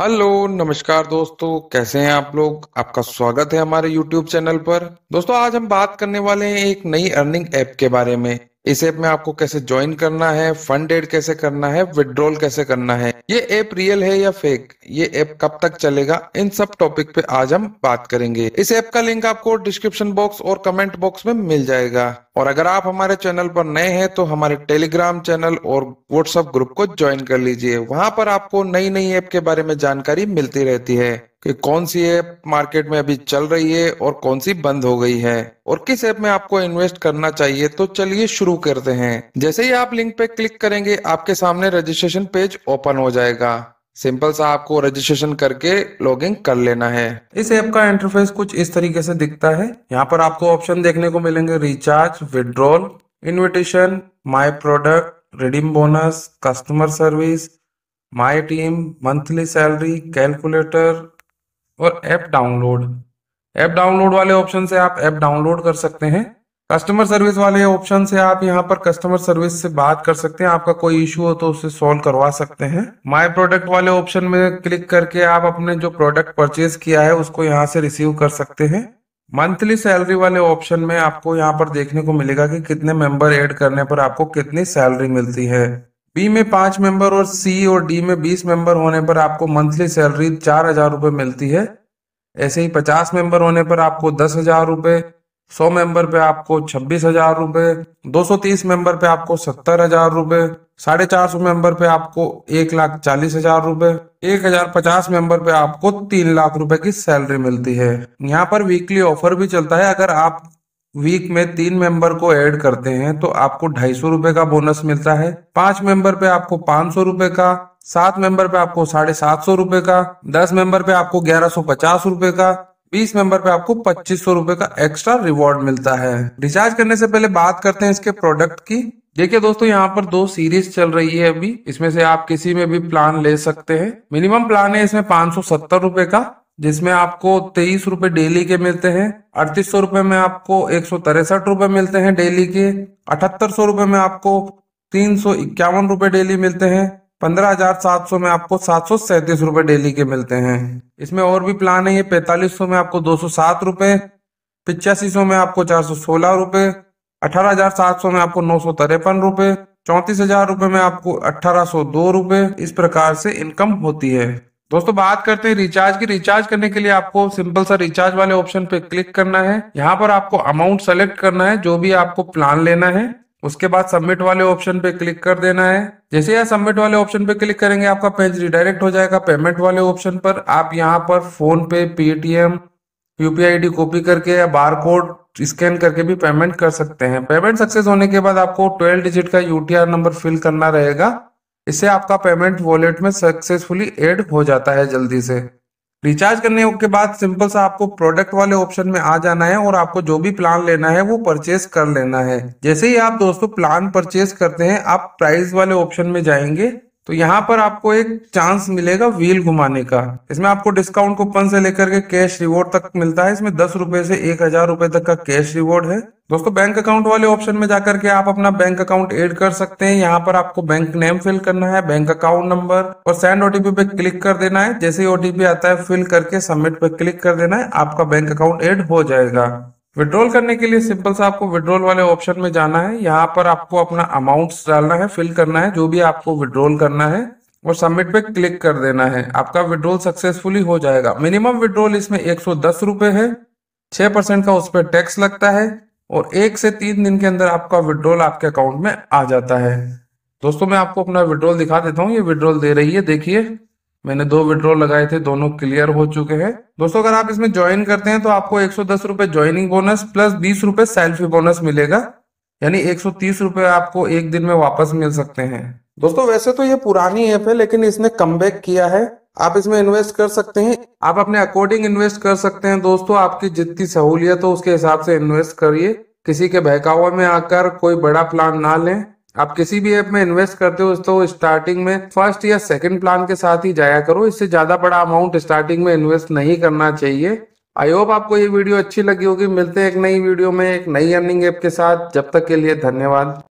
hello नमस्कार दोस्तों कैसे हैं आप लोग आपका स्वागत है हमारे यूट्यूब चैनल पर दोस्तों आज हम बात करने वाले हैं एक नई अर्निंग ऐप के बारे में इस ऐप में आपको कैसे ज्वाइन करना है फंड एड कैसे करना है विड्रॉल कैसे करना है ये ऐप रियल है या फेक ये ऐप कब तक चलेगा इन सब टॉपिक पे आज हम बात करेंगे इस ऐप का लिंक आपको डिस्क्रिप्शन बॉक्स और कमेंट बॉक्स में मिल जाएगा और अगर आप हमारे चैनल पर नए हैं तो हमारे टेलीग्राम चैनल और व्हाट्सएप ग्रुप को ज्वाइन कर लीजिए वहां पर आपको नई नई ऐप के बारे में जानकारी मिलती रहती है कि कौन सी ऐप मार्केट में अभी चल रही है और कौन सी बंद हो गई है और किस ऐप में आपको इन्वेस्ट करना चाहिए तो चलिए शुरू करते हैं जैसे ही आप लिंक पे क्लिक करेंगे आपके सामने रजिस्ट्रेशन पेज ओपन हो जाएगा सिंपल सा आपको रजिस्ट्रेशन करके लॉग इन कर लेना है इस ऐप का इंटरफेस कुछ इस तरीके से दिखता है यहाँ पर आपको ऑप्शन देखने को मिलेंगे recharge withdrawal invitation my product redeem bonus customer service my team monthly salary calculator और ऐप डाउनलोड ऐप डाउनलोड वाले ऑप्शन से आप ऐप डाउनलोड कर सकते हैं कस्टमर सर्विस वाले ऑप्शन से आप यहाँ पर कस्टमर सर्विस से बात कर सकते हैं आपका कोई इश्यू हो तो उसे सॉल्व करवा सकते हैं माय प्रोडक्ट वाले ऑप्शन में क्लिक करके आप अपने जो प्रोडक्ट परचेज किया है उसको यहाँ से रिसीव कर सकते हैं मंथली सैलरी वाले ऑप्शन में आपको यहाँ पर देखने को मिलेगा कि कितने मेंबर ऐड करने पर आपको कितनी सैलरी मिलती है बी में पांच मेंबर और सी और डी में बीस मेंबर होने पर आपको मंथली सैलरी चार हजार रुपये मिलती है ऐसे ही पचास मेंबर होने पर आपको दस हजार रुपये सौ मेंबर पे आपको छब्बीस हजार रुपये दो सौ तीस मेंबर पे आपको सत्तर हजार रुपये साढ़े चार सौ मेंबर पे आपको एक लाख चालीस हजार रुपये एक हजार पचास मेंबर पे आपको तीन लाख रुपए की सैलरी मिलती है यहाँ पर वीकली ऑफर भी चलता है अगर आप वीक में तीन मेंबर को ऐड करते हैं तो आपको ढाई सौ रुपए का बोनस मिलता है पांच मेंबर पे आपको पांच सौ रुपए का सात मेंबर पे आपको साढ़े सात सौ रुपए का दस मेंबर पे आपको ग्यारह सौ पचास रूपये का बीस मेंबर पे आपको पच्चीस सौ रूपये का एक्स्ट्रा रिवॉर्ड मिलता है रिचार्ज करने से पहले बात करते हैं इसके प्रोडक्ट की देखिए दोस्तों यहाँ पर दो सीरीज चल रही है अभी इसमें से आप किसी में भी प्लान ले सकते हैं मिनिमम प्लान है इसमें पांच सौ सत्तर रूपये का जिसमें आपको तेईस रुपए डेली के मिलते हैं अड़तीस सौ रुपए में आपको एक सौ तिरसठ रुपए मिलते हैं डेली के अठहत्तर सौ रुपए में आपको तीन सौ इक्यावन रुपए डेली मिलते हैं पंद्रह हजार सात सौ में आपको सात सौ सैंतीस रुपए डेली के मिलते हैं इसमें और भी प्लान है ये पैंतालीस सौ में आपको दो सौ सात रुपए पिचासी सौ में आपको चार सौ सोलह रुपए अठारह हजार सात सौ में आपको नौ सौ तिरपन रुपए चौंतीस हजार रुपए में आपको अठारह सौ दो रुपए इस प्रकार से इनकम होती है दोस्तों बात करते हैं रिचार्ज की रिचार्ज करने के लिए आपको सिंपल सा रिचार्ज वाले ऑप्शन पे क्लिक करना है यहाँ पर आपको अमाउंट सेलेक्ट करना है जो भी आपको प्लान लेना है उसके बाद सबमिट वाले ऑप्शन पे क्लिक कर देना है जैसे यहाँ सबमिट वाले ऑप्शन पे क्लिक करेंगे आपका पेज रिडायरेक्ट हो जाएगा पेमेंट वाले ऑप्शन पर आप यहाँ पर फोन पे पेटीएम यूपीआई कॉपी करके या बार कोड स्कैन करके भी पेमेंट कर सकते हैं पेमेंट सक्सेस होने के बाद आपको ट्वेल्व डिजिट का यूटीआर नंबर फिल करना रहेगा इससे आपका पेमेंट वॉलेट में सक्सेसफुली एड हो जाता है जल्दी से रिचार्ज करने के बाद सिंपल सा आपको प्रोडक्ट वाले ऑप्शन में आ जाना है और आपको जो भी प्लान लेना है वो परचेज कर लेना है जैसे ही आप दोस्तों प्लान परचेज करते हैं आप प्राइस वाले ऑप्शन में जाएंगे तो यहाँ पर आपको एक चांस मिलेगा व्हील घुमाने का इसमें आपको डिस्काउंट कूपन से लेकर के कैश रिवॉर्ड तक मिलता है इसमें दस रुपए से एक हजार रुपए तक का कैश रिवॉर्ड है दोस्तों बैंक अकाउंट वाले ऑप्शन में जाकर के आप अपना बैंक अकाउंट ऐड कर सकते हैं यहाँ पर आपको बैंक नेम फिल करना है बैंक अकाउंट नंबर और सेंड ओटीपी पे क्लिक कर देना है जैसे ही ओटीपी आता है फिल करके सबमिट पे क्लिक कर देना है आपका बैंक अकाउंट एड हो जाएगा विड्रॉल करने के लिए सिंपल सा आपको विड्रॉल वाले ऑप्शन में जाना है यहाँ पर आपको अपना अमाउंट्स डालना है फिल करना है जो भी आपको विड्रॉल करना है और सबमिट पे क्लिक कर देना है आपका विड्रॉल सक्सेसफुली हो जाएगा मिनिमम विड्रॉल इसमें एक सौ दस है छह परसेंट का उस पर टैक्स लगता है और एक से तीन दिन के अंदर आपका विड्रॉल आपके अकाउंट में आ जाता है दोस्तों मैं आपको अपना विड्रॉल दिखा देता हूँ ये विड्रॉल दे रही है देखिए मैंने दो विड्रॉल लगाए थे दोनों क्लियर हो चुके हैं दोस्तों अगर आप इसमें ज्वाइन करते हैं तो आपको एक सौ ज्वाइनिंग बोनस प्लस बीस रुपए सेल्फी बोनस मिलेगा यानी एक सौ आपको एक दिन में वापस मिल सकते हैं दोस्तों वैसे तो ये पुरानी ऐप है लेकिन इसने कम किया है आप इसमें इन्वेस्ट कर सकते हैं आप अपने अकॉर्डिंग इन्वेस्ट कर सकते हैं दोस्तों आपकी जितनी सहूलियत हो उसके हिसाब से इन्वेस्ट करिए किसी के बहकावे में आकर कोई बड़ा प्लान ना लें आप किसी भी ऐप में इन्वेस्ट करते हो तो स्टार्टिंग में फर्स्ट या सेकंड प्लान के साथ ही जाया करो इससे ज्यादा बड़ा अमाउंट स्टार्टिंग में इन्वेस्ट नहीं करना चाहिए आई होप आपको ये वीडियो अच्छी लगी होगी मिलते हैं एक नई वीडियो में एक नई अर्निंग ऐप के साथ जब तक के लिए धन्यवाद